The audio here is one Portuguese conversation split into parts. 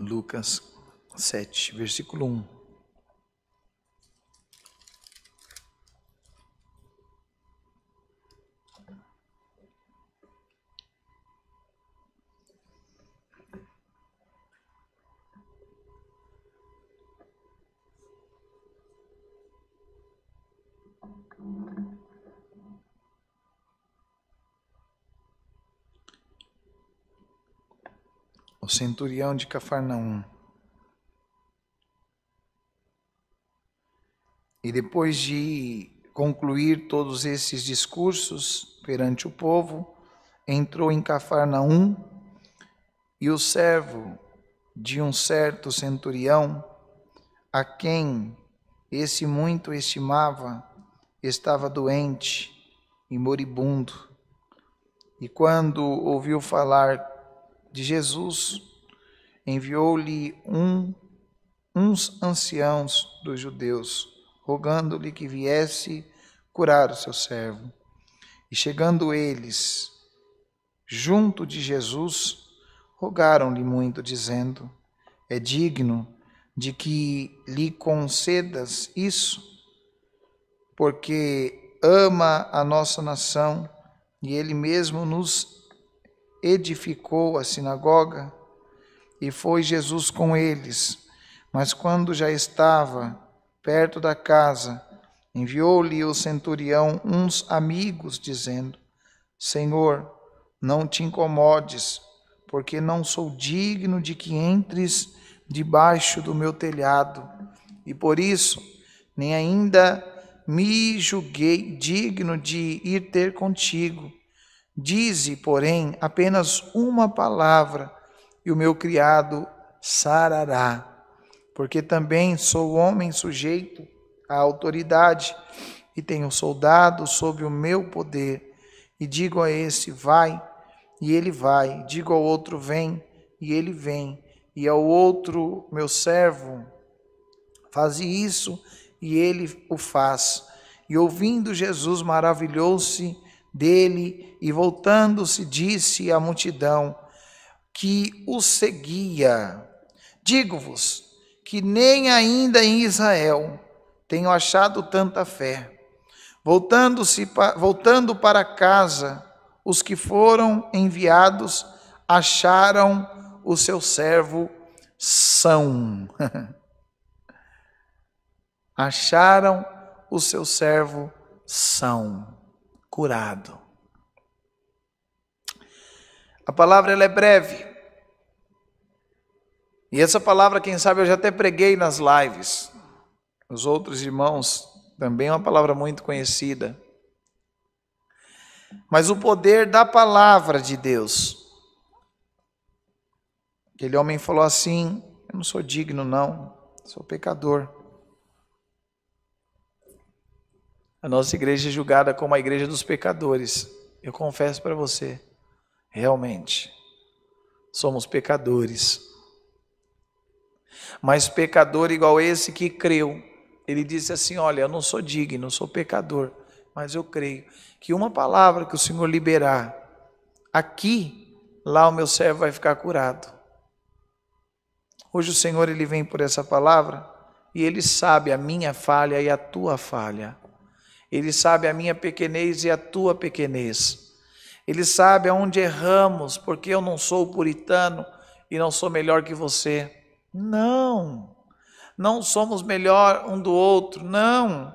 Lucas 7, versículo 1. o centurião de Cafarnaum. E depois de concluir todos esses discursos perante o povo, entrou em Cafarnaum e o servo de um certo centurião, a quem esse muito estimava, estava doente e moribundo. E quando ouviu falar de Jesus, enviou-lhe um, uns anciãos dos judeus, rogando-lhe que viesse curar o seu servo. E chegando eles junto de Jesus, rogaram-lhe muito, dizendo: É digno de que lhe concedas isso, porque ama a nossa nação e ele mesmo nos edificou a sinagoga e foi Jesus com eles. Mas quando já estava perto da casa, enviou-lhe o centurião uns amigos, dizendo: Senhor, não te incomodes, porque não sou digno de que entres debaixo do meu telhado. E por isso, nem ainda me julguei digno de ir ter contigo. Dize, porém, apenas uma palavra, e o meu criado sarará, porque também sou homem sujeito à autoridade, e tenho soldado sob o meu poder. E digo a esse, vai, e ele vai. Digo ao outro, vem, e ele vem. E ao outro, meu servo, faze isso, e ele o faz. E ouvindo Jesus, maravilhou-se dele e, voltando-se, disse à multidão que o seguia: Digo-vos que nem ainda em Israel tenho achado tanta fé. Voltando-se voltando para casa, os que foram enviados acharam o seu servo são. acharam o seu servo são curado. A palavra ela é breve. E essa palavra, quem sabe, eu já até preguei nas lives. Os outros irmãos também é uma palavra muito conhecida. Mas o poder da palavra de Deus. Aquele homem falou assim: Eu não sou digno, não, sou pecador. A nossa igreja é julgada como a igreja dos pecadores. Eu confesso para você, realmente, somos pecadores. Mas pecador igual esse que creu, ele disse assim: Olha, eu não sou digno, sou pecador, mas eu creio que uma palavra que o Senhor liberar aqui, lá o meu servo vai ficar curado. Hoje o Senhor ele vem por essa palavra e ele sabe a minha falha e a tua falha. Ele sabe a minha pequenez e a tua pequenez. Ele sabe aonde erramos, porque eu não sou puritano e não sou melhor que você. Não. Não somos melhor um do outro, não.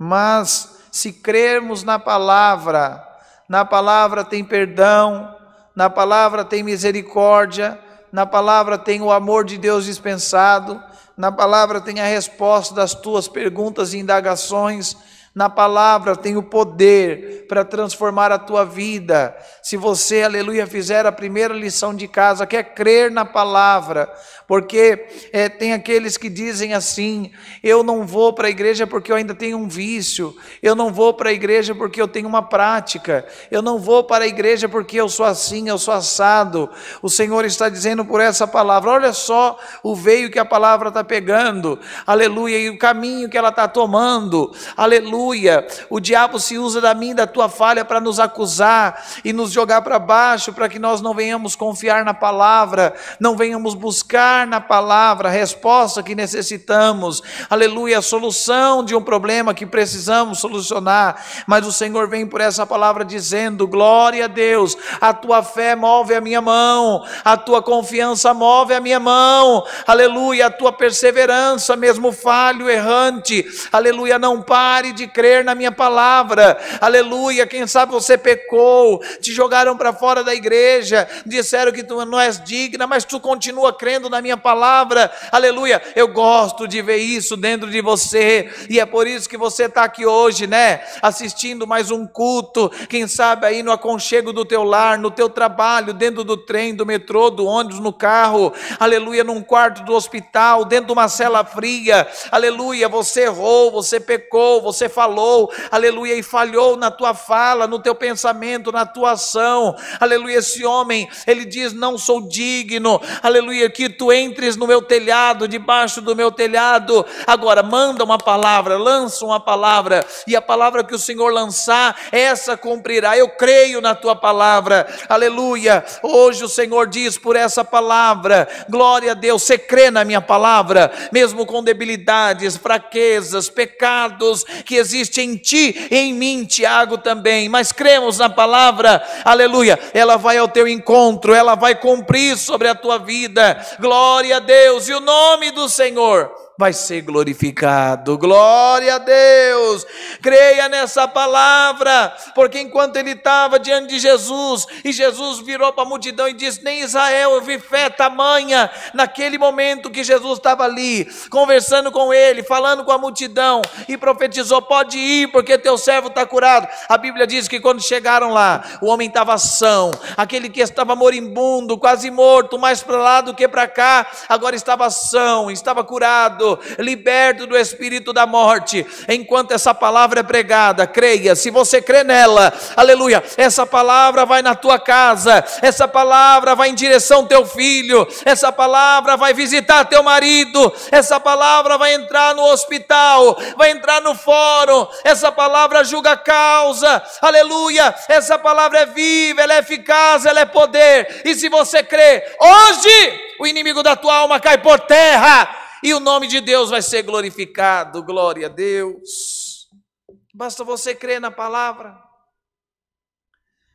Mas se crermos na palavra, na palavra tem perdão, na palavra tem misericórdia, na palavra tem o amor de Deus dispensado, na palavra tem a resposta das tuas perguntas e indagações na palavra tem o poder para transformar a tua vida. Se você, aleluia, fizer a primeira lição de casa, que é crer na palavra, porque é, tem aqueles que dizem assim: eu não vou para a igreja porque eu ainda tenho um vício, eu não vou para a igreja porque eu tenho uma prática, eu não vou para a igreja porque eu sou assim, eu sou assado. O Senhor está dizendo por essa palavra: olha só o veio que a palavra está pegando, aleluia, e o caminho que ela está tomando, aleluia. O diabo se usa da mim, da tua falha, para nos acusar e nos jogar para baixo, para que nós não venhamos confiar na palavra, não venhamos buscar na palavra a resposta que necessitamos, aleluia, a solução de um problema que precisamos solucionar. Mas o Senhor vem por essa palavra dizendo: Glória a Deus, a tua fé move a minha mão, a tua confiança move a minha mão, aleluia, a tua perseverança, mesmo falho, errante, aleluia, não pare de crer na minha palavra, aleluia. Quem sabe você pecou, te jogaram para fora da igreja, disseram que tu não és digna, mas tu continua crendo na minha minha palavra, aleluia. Eu gosto de ver isso dentro de você, e é por isso que você está aqui hoje, né? Assistindo mais um culto, quem sabe aí no aconchego do teu lar, no teu trabalho, dentro do trem, do metrô, do ônibus, no carro, aleluia, num quarto do hospital, dentro de uma cela fria, aleluia. Você errou, você pecou, você falou, aleluia, e falhou na tua fala, no teu pensamento, na tua ação, aleluia. Esse homem, ele diz: Não sou digno, aleluia, que tu entres no meu telhado, debaixo do meu telhado. Agora, manda uma palavra, lança uma palavra, e a palavra que o Senhor lançar, essa cumprirá. Eu creio na tua palavra, aleluia. Hoje o Senhor diz por essa palavra, glória a Deus, você crê na minha palavra, mesmo com debilidades, fraquezas, pecados que existem em ti e em mim, Tiago também, mas cremos na palavra, aleluia, ela vai ao teu encontro, ela vai cumprir sobre a tua vida, glória Glória a Deus e o nome do Senhor vai ser glorificado. Glória a Deus! Creia nessa palavra, porque enquanto ele estava diante de Jesus, e Jesus virou para a multidão e disse: Nem Israel eu vi fé tamanha. Naquele momento que Jesus estava ali, conversando com ele, falando com a multidão, e profetizou: Pode ir, porque teu servo está curado. A Bíblia diz que quando chegaram lá, o homem estava são, aquele que estava moribundo, quase morto, mais para lá do que para cá, agora estava são, estava curado liberto do espírito da morte. Enquanto essa palavra é pregada, creia, se você crê nela, aleluia, essa palavra vai na tua casa, essa palavra vai em direção ao teu filho, essa palavra vai visitar teu marido, essa palavra vai entrar no hospital, vai entrar no fórum, essa palavra julga a causa, aleluia, essa palavra é viva, ela é eficaz, ela é poder, e se você crê, hoje o inimigo da tua alma cai por terra e o nome de Deus vai ser glorificado. Glória a Deus. Basta você crer na palavra.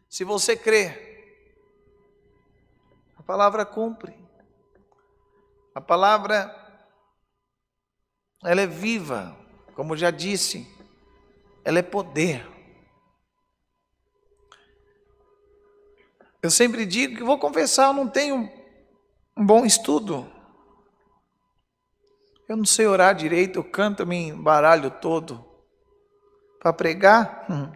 Se você crer, a palavra cumpre. A palavra ela é viva, como já disse, ela é poder. Eu sempre digo que vou confessar, eu não tenho um bom estudo eu não sei orar direito, eu canto, eu me embaralho todo. Para pregar, hum.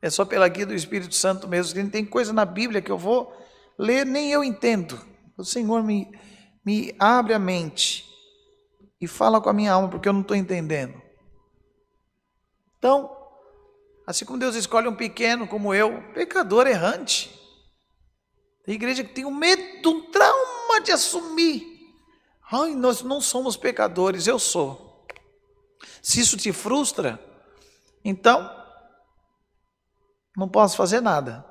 é só pela guia do Espírito Santo mesmo. Tem coisa na Bíblia que eu vou ler, nem eu entendo. O Senhor me, me abre a mente e fala com a minha alma, porque eu não estou entendendo. Então, assim como Deus escolhe um pequeno como eu, pecador errante. Tem igreja que tem um medo, um trauma de assumir Ai, nós não somos pecadores, eu sou. Se isso te frustra, então não posso fazer nada.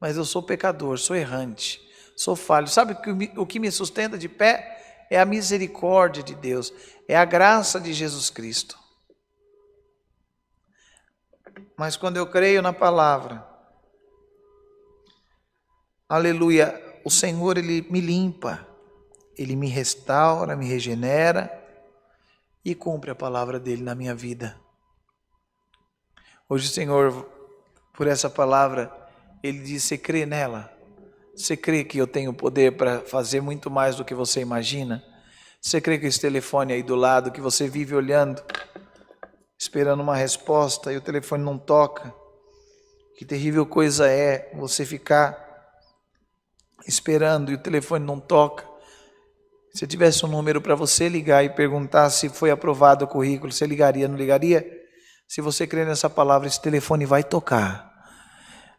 Mas eu sou pecador, sou errante, sou falho. Sabe o que me, o que me sustenta de pé? É a misericórdia de Deus, é a graça de Jesus Cristo. Mas quando eu creio na palavra, aleluia, o Senhor ele me limpa. Ele me restaura, me regenera e cumpre a palavra dele na minha vida. Hoje o Senhor, por essa palavra, ele diz: "Você crê nela? Você crê que eu tenho poder para fazer muito mais do que você imagina? Você crê que esse telefone aí do lado que você vive olhando, esperando uma resposta e o telefone não toca? Que terrível coisa é você ficar esperando e o telefone não toca. Se eu tivesse um número para você ligar e perguntar se foi aprovado o currículo, você ligaria, não ligaria? Se você crer nessa palavra, esse telefone vai tocar.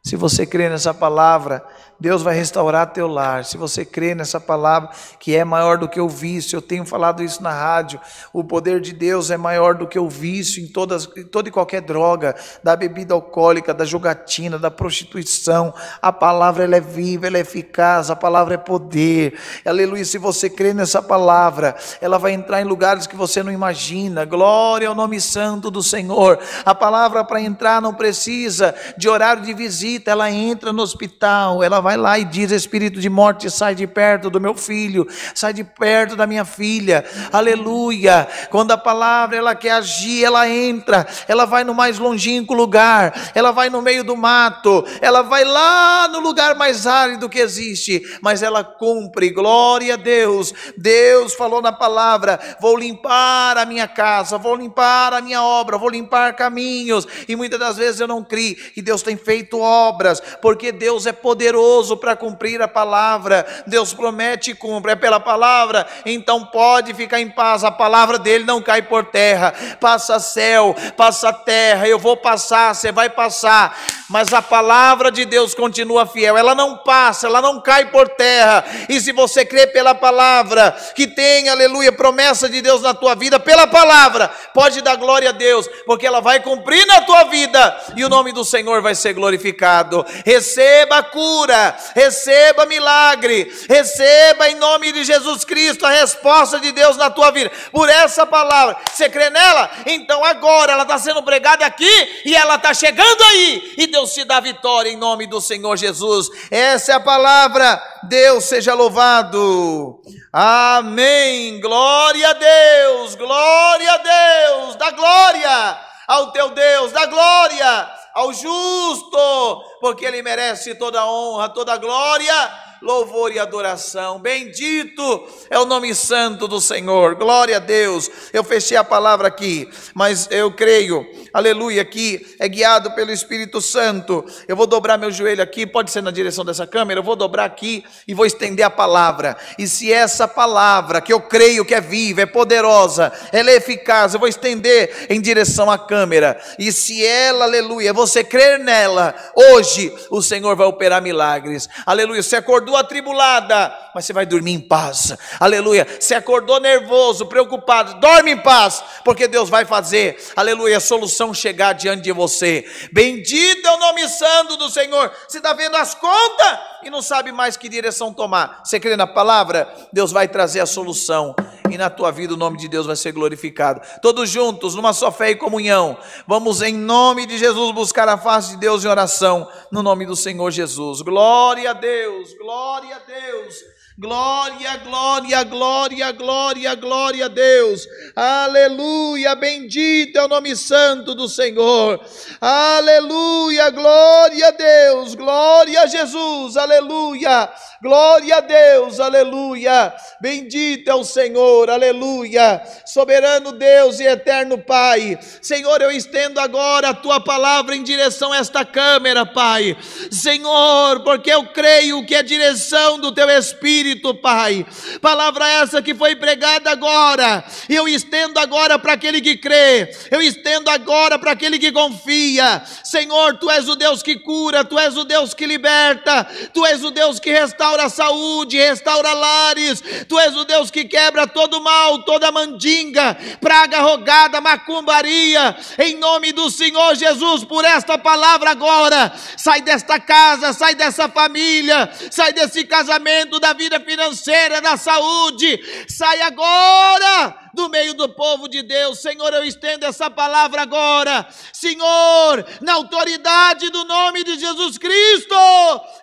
Se você crê nessa palavra, Deus vai restaurar teu lar. Se você crê nessa palavra que é maior do que o vício, eu tenho falado isso na rádio. O poder de Deus é maior do que o vício em, todas, em toda e qualquer droga, da bebida alcoólica, da jogatina, da prostituição. A palavra ela é viva, ela é eficaz, a palavra é poder. Aleluia. Se você crê nessa palavra, ela vai entrar em lugares que você não imagina. Glória ao nome santo do Senhor. A palavra para entrar não precisa de horário de visita visita, ela entra no hospital, ela vai lá e diz: Espírito de morte, sai de perto do meu filho, sai de perto da minha filha, aleluia. Quando a palavra ela quer agir, ela entra, ela vai no mais longínquo lugar, ela vai no meio do mato, ela vai lá no lugar mais árido que existe, mas ela cumpre, glória a Deus. Deus falou na palavra: vou limpar a minha casa, vou limpar a minha obra, vou limpar caminhos, e muitas das vezes eu não crie, e Deus tem feito obra obras, porque Deus é poderoso para cumprir a palavra. Deus promete e cumpre, é pela palavra, então pode ficar em paz, a palavra dele não cai por terra. Passa céu, passa terra, eu vou passar, você vai passar mas a palavra de Deus continua fiel, ela não passa, ela não cai por terra. E se você crê pela palavra, que tem, aleluia, promessa de Deus na tua vida, pela palavra, pode dar glória a Deus, porque ela vai cumprir na tua vida e o nome do Senhor vai ser glorificado. Receba cura, receba milagre, receba em nome de Jesus Cristo a resposta de Deus na tua vida. Por essa palavra, você crê nela? Então agora ela está sendo pregada aqui e ela está chegando aí. E Deus Retiram-se da vitória em nome do Senhor Jesus. Essa é a palavra. Deus seja louvado. Amém. Glória a Deus. Glória a Deus. Da glória ao teu Deus. Da glória ao justo, porque ele merece toda a honra, toda a glória louvor e adoração. Bendito é o nome santo do Senhor. Glória a Deus. Eu fechei a palavra aqui, mas eu creio, aleluia, que é guiado pelo Espírito Santo. Eu vou dobrar meu joelho aqui, pode ser na direção dessa câmera, eu vou dobrar aqui e vou estender a palavra. E se essa palavra, que eu creio que é viva, é poderosa, ela é eficaz, eu vou estender em direção à câmera. E se ela, aleluia, você crer nela, hoje o Senhor vai operar milagres. Aleluia. Você acordou atribulada, mas você vai dormir em paz. Aleluia. Se acordou nervoso, preocupado, dorme em paz, porque Deus vai fazer, aleluia, a solução chegar diante de você. Bendito é o nome santo do Senhor. Você está vendo as contas e não sabe mais que direção tomar. Você crê na palavra? Deus vai trazer a solução e na tua vida o nome de Deus vai ser glorificado. Todos juntos, numa só fé e comunhão, vamos em nome de Jesus buscar a face de Deus em oração, no nome do Senhor Jesus. Glória a Deus, glória a Deus. Glória, glória, glória, glória, glória a Deus. Aleluia, bendito é o nome santo do Senhor. Aleluia, glória a Deus, glória a Jesus, aleluia. Glória a Deus, aleluia. Bendito é o Senhor, aleluia. Soberano Deus e eterno Pai. Senhor, eu estendo agora a tua palavra em direção a esta câmera, Pai. Senhor, porque eu creio que a é direção do teu Espírito Espírito, Pai. Palavra essa que foi pregada agora, eu estendo agora para aquele que crê, eu estendo agora para aquele que confia. Senhor, Tu és o Deus que cura, Tu és o Deus que liberta, Tu és o Deus que restaura a saúde, restaura lares, Tu és o Deus que quebra todo mal, toda mandinga, praga rogada, macumbaria, em nome do Senhor Jesus, por esta palavra agora, sai desta casa, sai dessa família, sai desse casamento, da vida vida financeira, na saúde. Sai agora do meio do povo de Deus. Senhor, eu estendo essa palavra agora. Senhor, na autoridade do nome de Jesus Cristo,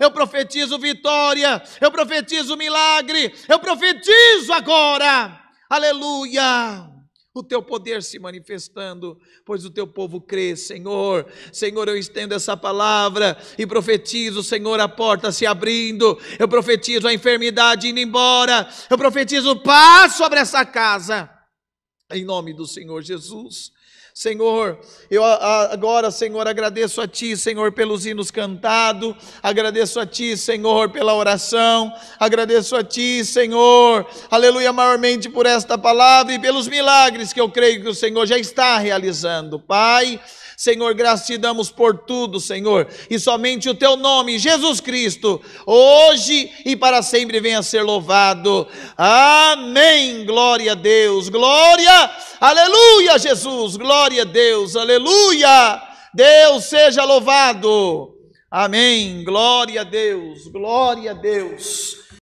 eu profetizo vitória, eu profetizo milagre, eu profetizo agora. Aleluia o teu poder se manifestando, pois o teu povo crê, Senhor. Senhor, eu estendo essa palavra e profetizo, Senhor, a porta se abrindo, eu profetizo a enfermidade indo embora, eu profetizo paz sobre essa casa, em nome do Senhor Jesus. Senhor, eu agora, Senhor, agradeço a Ti, Senhor, pelos hinos cantados, agradeço a Ti, Senhor, pela oração, agradeço a Ti, Senhor, aleluia, maiormente por esta palavra e pelos milagres que eu creio que o Senhor já está realizando. Pai, Senhor, graças te damos por tudo, Senhor, e somente o teu nome, Jesus Cristo, hoje e para sempre venha ser louvado. Amém. Glória a Deus, glória, aleluia, Jesus, glória a Deus, aleluia. Deus seja louvado. Amém. Glória a Deus, glória a Deus.